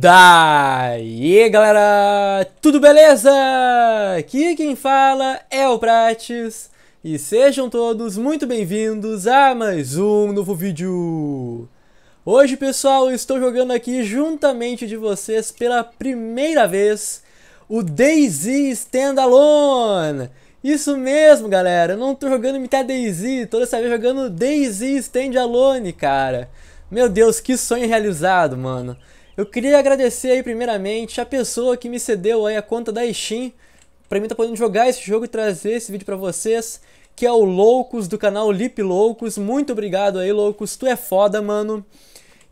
Daí galera, tudo beleza? Aqui quem fala é o Prates e sejam todos muito bem-vindos a mais um novo vídeo. Hoje pessoal, estou jogando aqui juntamente de vocês pela primeira vez o DayZ Standalone. Isso mesmo galera, não estou jogando imitar DayZ, toda essa vez jogando DayZ Standalone cara. Meu Deus, que sonho realizado mano. Eu queria agradecer aí primeiramente a pessoa que me cedeu aí a conta da Steam para mim tá podendo jogar esse jogo e trazer esse vídeo para vocês, que é o Loucos do canal Lip Loucos. Muito obrigado aí, Loucos, tu é foda, mano.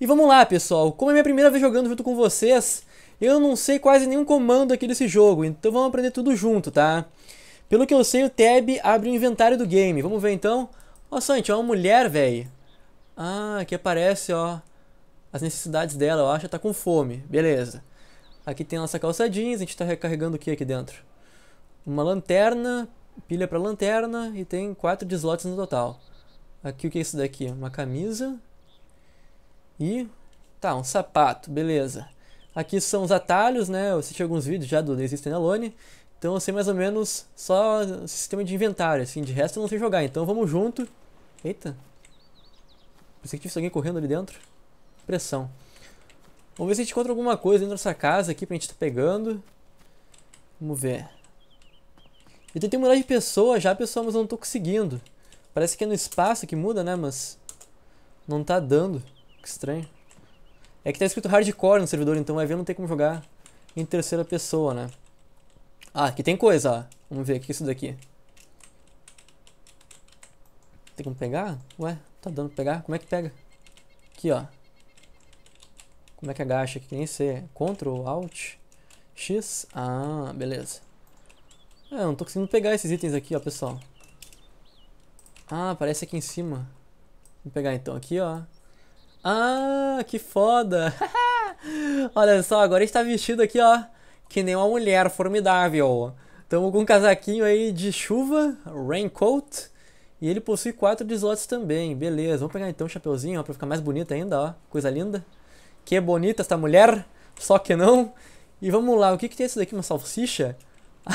E vamos lá, pessoal. Como é minha primeira vez jogando junto com vocês, eu não sei quase nenhum comando aqui desse jogo, então vamos aprender tudo junto, tá? Pelo que eu sei, o tab abre o inventário do game. Vamos ver então. Nossa, gente, é uma mulher, velho. Ah, aqui aparece, ó as necessidades dela. eu acho, que tá com fome. Beleza. Aqui tem a nossa calça jeans, a gente está recarregando o que aqui dentro? Uma lanterna, pilha para lanterna e tem quatro slots no total. Aqui o que é isso daqui? Uma camisa e tá, um sapato, beleza. Aqui são os atalhos, né? Eu assisti alguns vídeos já do Daisy Standalone, então eu sei mais ou menos só o sistema de inventário, assim, de resto eu não sei jogar, então vamos junto. Eita. Pensei que tivesse alguém correndo ali dentro pressão. Vamos ver se a gente encontra alguma coisa dentro dessa casa aqui pra gente tá pegando. Vamos ver. Eu tentei mudar de pessoa já, pessoal, mas eu não tô conseguindo. Parece que é no espaço que muda, né? Mas não tá dando. Que estranho. É que tá escrito hardcore no servidor, então vai ver, não tem como jogar em terceira pessoa, né? Ah, aqui tem coisa, ó. Vamos ver, o que é isso daqui? Tem como pegar? Ué, tá dando pra pegar? Como é que pega? Aqui, ó. Como é que agacha aqui? Nem ser. Ctrl, Alt, X. Ah, beleza. É, não tô conseguindo pegar esses itens aqui, ó, pessoal. Ah, aparece aqui em cima. Vou pegar então aqui, ó. Ah, que foda! Olha só, agora está vestido aqui, ó, que nem uma mulher formidável. Estamos com um casaquinho aí de chuva, raincoat, e ele possui quatro deslotes slots também. Beleza, vamos pegar então o um chapeuzinho, ó, pra ficar mais bonito ainda, ó. Coisa linda. Que é bonita esta mulher, só que não. E vamos lá, o que, que tem isso daqui? Uma salsicha?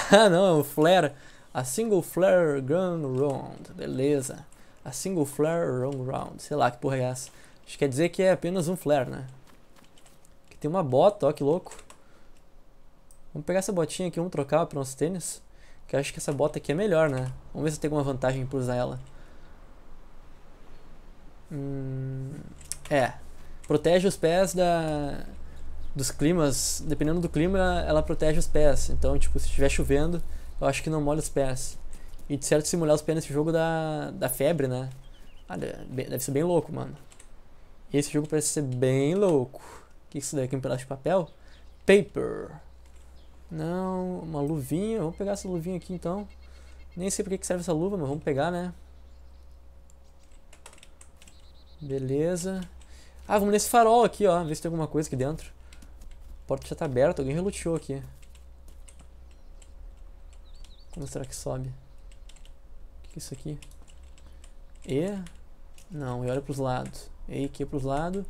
Ah, não, é um flare. A single flare gun round. Beleza. A single flare gun round. Sei lá que porra é essa. Acho que quer dizer que é apenas um flare, né? Aqui tem uma bota, ó, que louco. Vamos pegar essa botinha aqui, vamos trocar para nosso tênis. Que eu acho que essa bota aqui é melhor, né? Vamos ver se tem alguma vantagem por usar ela. Hum, é, protege os pés da dos climas, dependendo do clima, ela protege os pés. Então, tipo, se estiver chovendo, eu acho que não molha os pés. E de certo, se molhar os pés nesse jogo da, da febre, né? Ah, deve ser bem louco, mano. Esse jogo parece ser bem louco. O que é isso daqui? Um pedaço de papel? Paper. Não, uma luvinha. Vamos pegar essa luvinha aqui então. Nem sei pra que serve essa luva, mas vamos pegar, né? Beleza. Ah, vamos nesse farol aqui, ó. Ver se tem alguma coisa aqui dentro. A porta já tá aberta, alguém reluteou aqui. Como será que sobe? O que é isso aqui? E? Não, e olha pros lados. E aqui pros lados.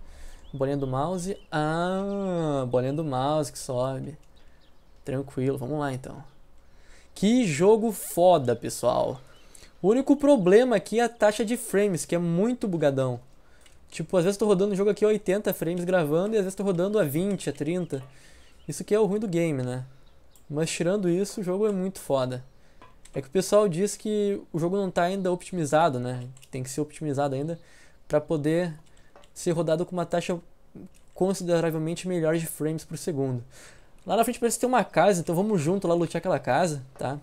Bolinha do mouse. Ah, bolinha do mouse que sobe. Tranquilo, vamos lá então. Que jogo foda, pessoal. O único problema aqui é a taxa de frames, que é muito bugadão. Tipo, às vezes tô rodando o jogo aqui a 80 frames gravando e às vezes tô rodando a 20, a 30. Isso que é o ruim do game, né? Mas tirando isso, o jogo é muito foda. É que o pessoal diz que o jogo não tá ainda optimizado, né? Tem que ser optimizado ainda para poder ser rodado com uma taxa consideravelmente melhor de frames por segundo. Lá na frente parece ter uma casa, então vamos junto lá lutar aquela casa, tá?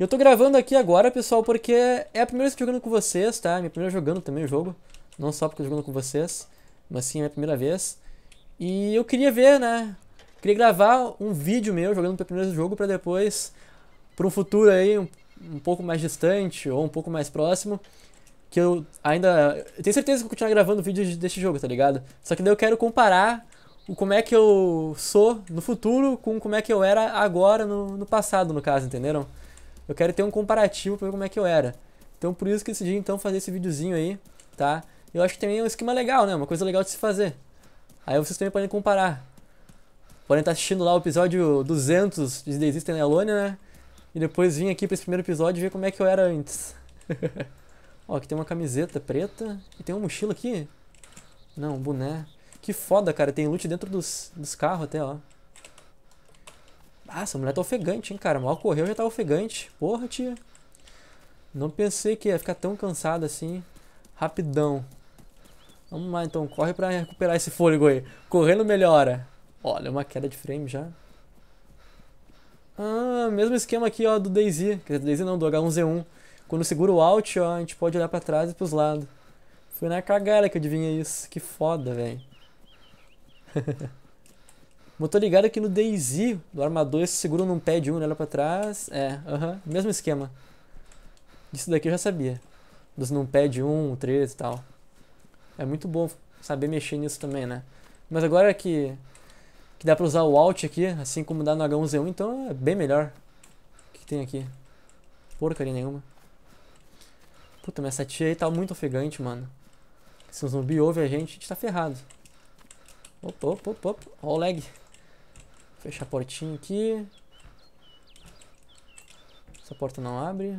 Eu tô gravando aqui agora, pessoal, porque é a primeira vez que eu jogando com vocês, tá? Minha primeira jogando também o jogo. Não só porque eu jogando com vocês, mas sim é a minha primeira vez. E eu queria ver, né? Queria gravar um vídeo meu jogando pelo primeiro jogo para depois, para um futuro aí um, um, pouco mais distante ou um pouco mais próximo, que eu ainda eu tenho certeza que vou continuar gravando vídeos deste jogo, tá ligado? Só que daí eu quero comparar o como é que eu sou no futuro com como é que eu era agora no, no passado, no caso, entenderam? Eu quero ter um comparativo para ver como é que eu era. Então por isso que eu decidi então fazer esse videozinho aí, tá? Eu acho que também é um esquema legal, né? Uma coisa legal de se fazer. Aí vocês também podem comparar. Podem estar assistindo lá o episódio 200 de The Existem Alone, né? E depois vim aqui para esse primeiro episódio e ver como é que eu era antes. Ó, aqui tem uma camiseta preta. E tem uma mochila aqui. Não, um boné. Que foda, cara. Tem loot dentro dos, dos carros até, ó. Ah, essa mulher tá ofegante, hein, cara. Mal correu, já tá ofegante. Porra, tia. Não pensei que ia ficar tão cansado assim. Rapidão. Vamos lá então, corre pra recuperar esse fôlego aí. Correndo melhora. Olha, uma queda de frame já. Ah, mesmo esquema aqui, ó, do Daisy. Quer dizer, Daisy não, do H1Z1. Quando segura o Alt, ó, a gente pode olhar pra trás e pros lados. Foi na cagada que eu adivinhei isso. Que foda, velho. Mas tô ligado aqui no Daisy, do armador, se segura num pé de um, olha pra trás. É, aham, uh -huh, mesmo esquema. Isso daqui eu já sabia. Dos num pé de um, três e tal. É muito bom saber mexer nisso também, né? Mas agora que, que dá para usar o Alt aqui, assim como dá no H1Z1, então é bem melhor. O que tem aqui? Porcaria nenhuma. Puta, mas essa tia aí tá muito ofegante, mano. Se um zumbi ouve a gente, a gente tá ferrado. Opa, opa, opa, opa. Ó o lag. Fechar a portinha aqui. Essa porta não abre. O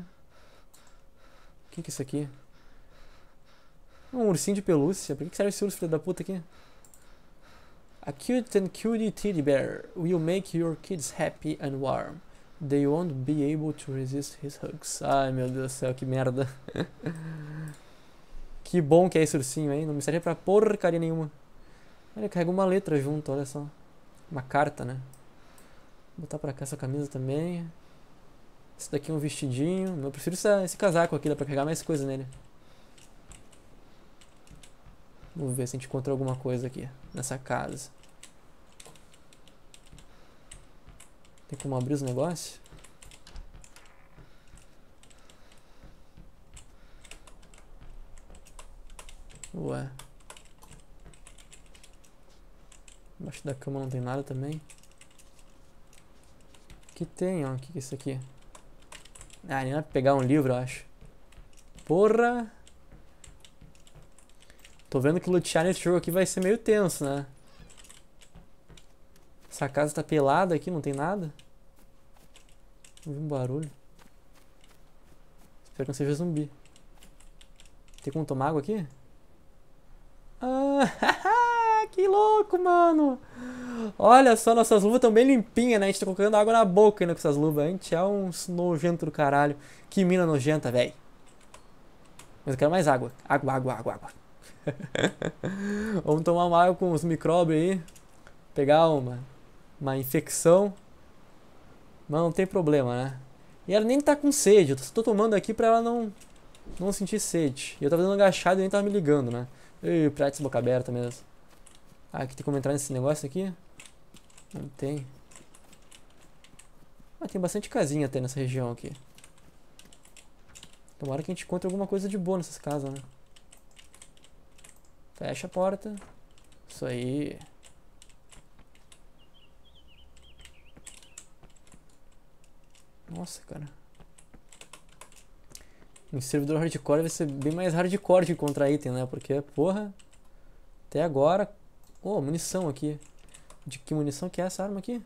que, que é isso aqui? Um ursinho de pelúcia. Por que, que serve esse urso, filho da puta, aqui? A cute and cutie teddy bear will make your kids happy and warm. They won't be able to resist his hugs. Ai, meu Deus do céu, que merda. que bom que é esse ursinho, hein? Não me serve pra porcaria nenhuma. Olha, carrega uma letra junto, olha só. Uma carta, né? Vou botar pra cá essa camisa também. Esse daqui é um vestidinho. Eu prefiro esse, esse casaco aqui, dá pra pegar mais coisa nele. Vamos ver se a gente encontra alguma coisa aqui nessa casa. Tem como abrir os negócios? Ué. Embaixo da cama não tem nada também. que tem, ó? O que, que é isso aqui? Ah, nem dá pra pegar um livro, eu acho. Porra! Tô vendo que lutear nesse jogo aqui vai ser meio tenso, né? Essa casa tá pelada aqui, não tem nada. Ouvi um barulho. Espero que não seja zumbi. Tem como tomar água aqui? Ah, que louco, mano! Olha só, nossas luvas estão bem limpinhas, né? A gente tá colocando água na boca ainda com essas luvas. A gente é um nojento do caralho. Que mina nojenta, velho. Mas eu quero mais água. Água, água, água, água. Vamos tomar uma água com os micróbios aí. Pegar uma, uma infecção. Mas não tem problema, né? E ela nem tá com sede. Eu tô tomando aqui pra ela não, não sentir sede. E eu tava dando agachado e nem tava me ligando, né? Ih, Prates boca aberta mesmo. Ah, aqui tem como entrar nesse negócio aqui? Não tem. Ah, tem bastante casinha até nessa região aqui. Tomara que a gente encontre alguma coisa de boa nessas casas, né? Fecha a porta. Isso aí. Nossa, cara. Um servidor hardcore vai ser bem mais hardcore de encontrar item, né? Porque, porra, até agora... Oh, munição aqui. De que munição que é essa arma aqui?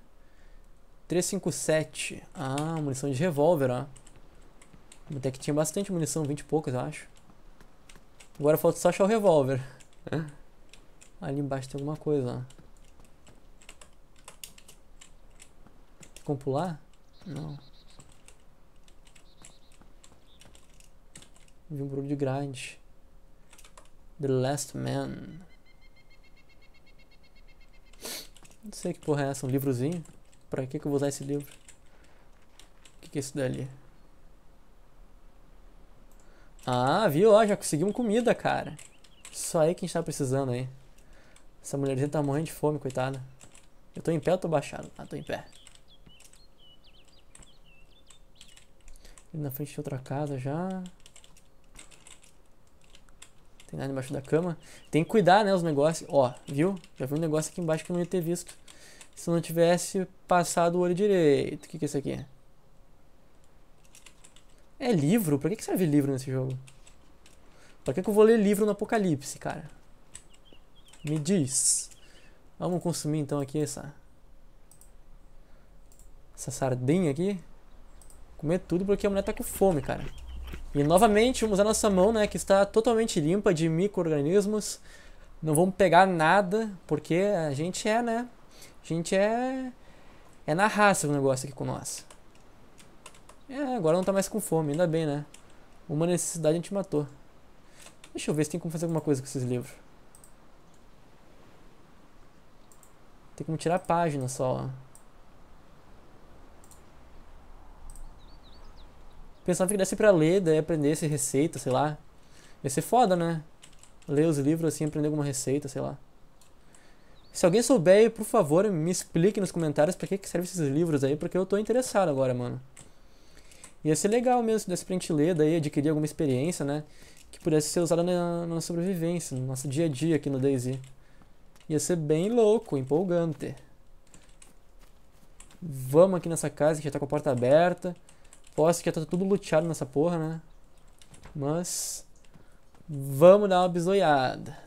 357. Ah, munição de revólver, ó. Até que tinha bastante munição, 20 e poucos, eu acho. Agora falta só achar o revólver. Ali embaixo tem alguma coisa, ó. Como pular? Não. Vi um barulho de grade. The Last Man. Não sei que porra é essa, um livrozinho? Pra que que eu vou usar esse livro? O que que é isso dali? Ah, viu? Ó, já conseguimos comida, cara. Só aí que a gente tá precisando aí. Essa mulherzinha tá morrendo de fome, coitada. Eu tô em pé ou tô baixado? Ah, tô em pé. Ali na frente de outra casa já. Tem nada embaixo da cama. Tem que cuidar, né, os negócios. Ó, viu? Já vi um negócio aqui embaixo que eu não ia ter visto. Se eu não tivesse passado o olho direito. O que, que é isso aqui? É livro? Por que, que serve livro nesse jogo? Pra que, é que eu vou ler livro no Apocalipse, cara? Me diz. Vamos consumir então aqui essa. Essa sardinha aqui. Comer tudo porque a mulher tá com fome, cara. E novamente vamos usar nossa mão, né? Que está totalmente limpa de micro-organismos. Não vamos pegar nada, porque a gente é, né? A gente é. É na raça o negócio aqui com nós. É, agora não tá mais com fome, ainda bem, né? Uma necessidade a gente matou. Deixa eu ver se tem como fazer alguma coisa com esses livros. Tem como tirar a página só. Pensava que desse pra ler, daí aprender essa receita, sei lá. Ia ser foda, né? Ler os livros assim, aprender alguma receita, sei lá. Se alguém souber, por favor, me explique nos comentários pra que, que servem esses livros aí, porque eu tô interessado agora, mano. Ia ser legal mesmo se desse pra gente ler, daí adquirir alguma experiência, né? que pudesse ser usada na nossa sobrevivência, no nosso dia a dia aqui no DayZ. Ia ser bem louco, empolgante. Vamos aqui nessa casa que já tá com a porta aberta. Posso que já tá tudo luteado nessa porra, né? Mas... Vamos dar uma bisoiada.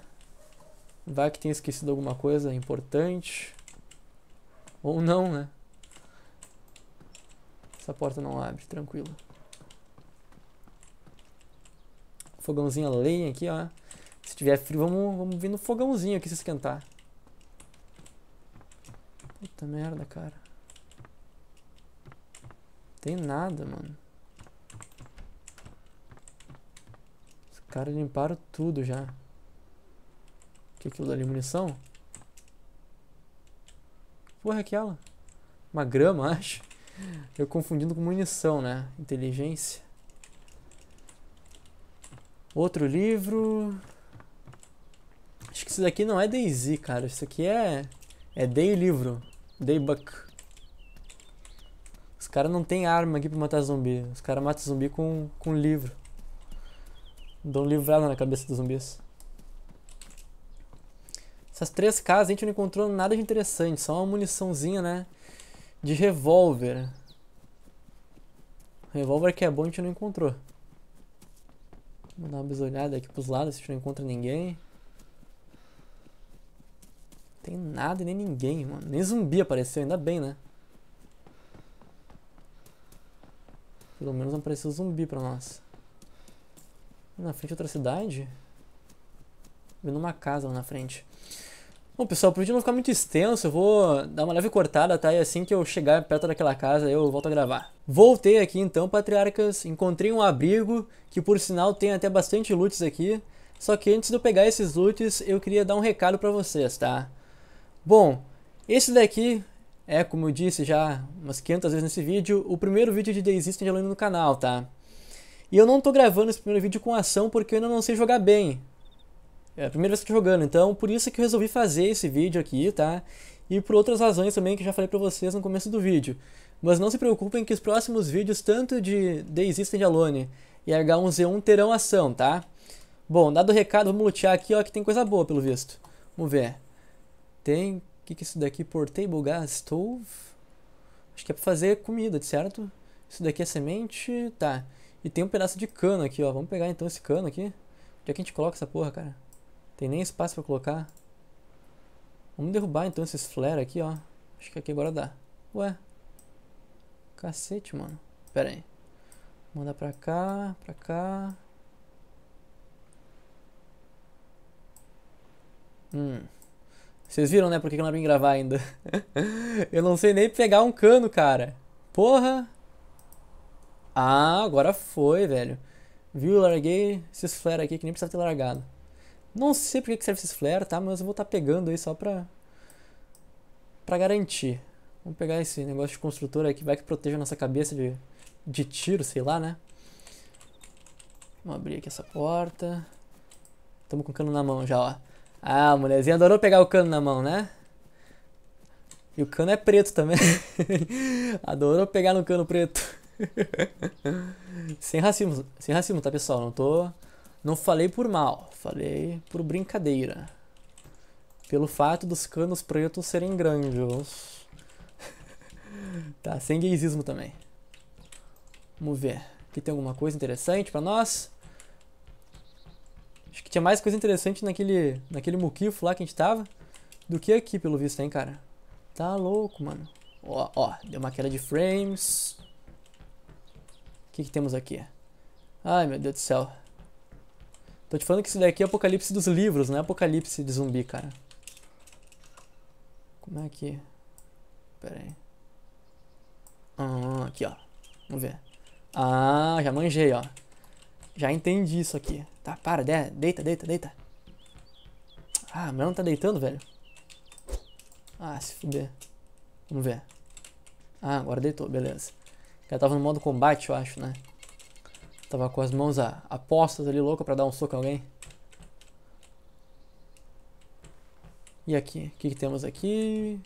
Vai que tenha esquecido alguma coisa importante. Ou não, né? Essa porta não abre, tranquilo. fogãozinho a lenha aqui, ó. Se tiver frio, vamos, vamos vir no fogãozinho aqui se esquentar. Puta merda, cara. Tem nada, mano. Os caras limparam tudo já. O que é aquilo ali? Munição? Porra, é aquela? Uma grama, acho. Eu confundindo com munição, né? Inteligência. Outro livro. Acho que isso daqui não é Daisy, cara. Isso aqui é. É Day Livro. Buck. Os caras não tem arma aqui pra matar zumbi. Os caras matam zumbi com, com livro. Dão livrada na cabeça dos zumbis. Essas três casas a gente não encontrou nada de interessante. Só uma muniçãozinha, né? De revólver. Revólver que é bom a gente não encontrou. Vou dar uma bisolhada aqui pros lados, se a gente não encontra ninguém. Não tem nada e nem ninguém, mano. Nem zumbi apareceu, ainda bem, né? Pelo menos não apareceu zumbi pra nós. Na frente outra cidade. Vendo uma casa lá na frente. Bom, pessoal, para o vídeo não ficar muito extenso, eu vou dar uma leve cortada, tá? E assim que eu chegar perto daquela casa, eu volto a gravar. Voltei aqui então, patriarcas. Encontrei um abrigo, que por sinal tem até bastante loots aqui. Só que antes de eu pegar esses loots, eu queria dar um recado para vocês, tá? Bom, esse daqui é, como eu disse já umas 500 vezes nesse vídeo, o primeiro vídeo de The Stand Alone no canal, tá? E eu não tô gravando esse primeiro vídeo com ação porque eu ainda não sei jogar bem. É a primeira vez que estou jogando, então por isso que eu resolvi fazer esse vídeo aqui, tá? E por outras razões também que já falei pra vocês no começo do vídeo. Mas não se preocupem que os próximos vídeos, tanto de Daisy Alone e H1Z1, terão ação, tá? Bom, dado o recado, vamos lutear aqui, ó, que tem coisa boa, pelo visto. Vamos ver. Tem... O que, que é isso daqui? Portable gas stove? Acho que é pra fazer comida, certo? Isso daqui é semente... Tá. E tem um pedaço de cano aqui, ó. Vamos pegar então esse cano aqui. Onde é que a gente coloca essa porra, cara? Tem nem espaço pra colocar. Vamos derrubar então esses flare aqui, ó. Acho que aqui agora dá. Ué. Cacete, mano. Pera aí. Manda pra cá, pra cá. Hum. Vocês viram, né? Por que eu não vim gravar ainda? eu não sei nem pegar um cano, cara. Porra! Ah, agora foi, velho. Viu? Larguei esses flare aqui que nem precisava ter largado. Não sei porque que serve esses flare, tá? Mas eu vou estar tá pegando aí só pra, pra garantir. Vamos pegar esse negócio de construtor aqui, vai que proteja a nossa cabeça de, de tiro, sei lá, né? Vamos abrir aqui essa porta. Tamo com o cano na mão já, ó. Ah, a mulherzinha adorou pegar o cano na mão, né? E o cano é preto também. adorou pegar no cano preto. sem racismo, sem racismo, tá, pessoal? Não tô não falei por mal, falei por brincadeira. Pelo fato dos canos pretos serem grandes. tá, sem gaysismo também. Vamos ver. Aqui tem alguma coisa interessante pra nós? Acho que tinha mais coisa interessante naquele, naquele muquifo lá que a gente tava do que aqui, pelo visto, hein, cara. Tá louco, mano. Ó, ó, deu uma queda de frames. O que, que temos aqui? Ai, meu Deus do céu. Tô te falando que isso daqui é apocalipse dos livros, não é apocalipse de zumbi, cara. Como é que... Pera aí. Ah, aqui, ó. Vamos ver. Ah, já manjei, ó. Já entendi isso aqui. Tá, para, deita, deita, deita. Ah, mas não tá deitando, velho. Ah, se fuder. Vamos ver. Ah, agora deitou, beleza. O tava no modo combate, eu acho, né? Tava com as mãos a, apostas ali, louca para dar um soco em alguém. E aqui? O que, que temos aqui?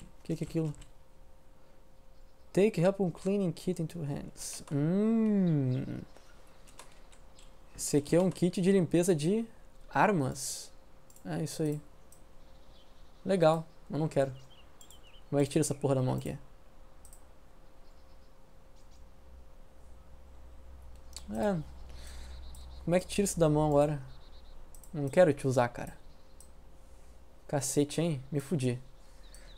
O que, que é aquilo? Take help on cleaning kit in two hands. Hum. Esse aqui é um kit de limpeza de armas. É isso aí. Legal, mas não quero. Como é que tira essa porra da mão aqui? É. Como é que tira isso da mão agora? Não quero te usar, cara. Cacete, hein? Me fudi.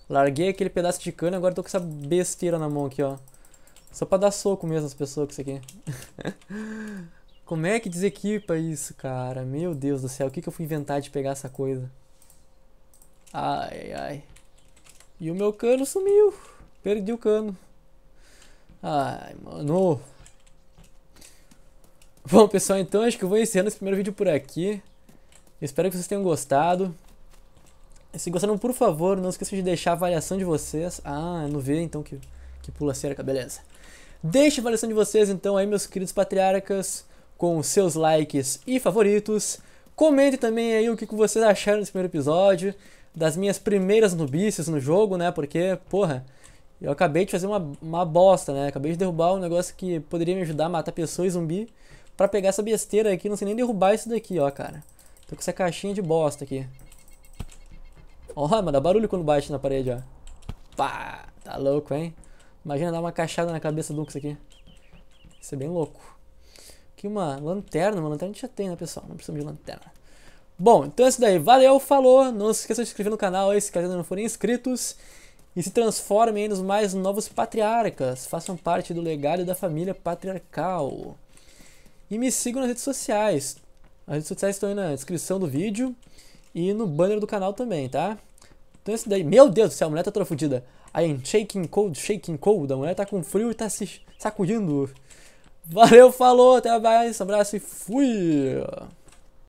Larguei aquele pedaço de cana e agora tô com essa besteira na mão aqui, ó. Só pra dar soco mesmo as pessoas com isso aqui. Como é que desequipa isso, cara? Meu Deus do céu, o que, que eu fui inventar de pegar essa coisa? Ai, ai. E o meu cano sumiu. Perdi o cano. Ai, mano. Bom, pessoal, então acho que eu vou encerrando esse primeiro vídeo por aqui. Espero que vocês tenham gostado. Se gostaram, por favor, não esqueçam de deixar a avaliação de vocês. Ah, não vi então que, que pula a cerca, beleza. Deixe a avaliação de vocês então aí, meus queridos patriarcas, com seus likes e favoritos. Comente também aí o que vocês acharam desse primeiro episódio, das minhas primeiras nubices no jogo, né? Porque, porra, eu acabei de fazer uma, uma bosta, né? Acabei de derrubar um negócio que poderia me ajudar a matar pessoas e zumbi pra pegar essa besteira aqui. Não sei nem derrubar isso daqui, ó, cara. Tô com essa caixinha de bosta aqui. Ó, mas dá barulho quando bate na parede, ó. Pá, tá louco, hein? Imagina dar uma cachada na cabeça do Lux aqui. Isso é bem louco. Aqui uma lanterna, uma lanterna a gente já tem, né, pessoal? Não precisamos de lanterna. Bom, então é isso daí. Valeu, falou. Não se esqueça de se inscrever no canal aí, se caso ainda não forem inscritos. E se transformem nos mais novos patriarcas. Façam parte do legado da família patriarcal. E me sigam nas redes sociais. As redes sociais estão aí na descrição do vídeo e no banner do canal também, tá? Então esse é daí, meu Deus do céu, a mulher tá toda fodida. shaking cold, shaking cold. A mulher tá com frio e tá se sacudindo. Valeu, falou, até mais, abraço e fui!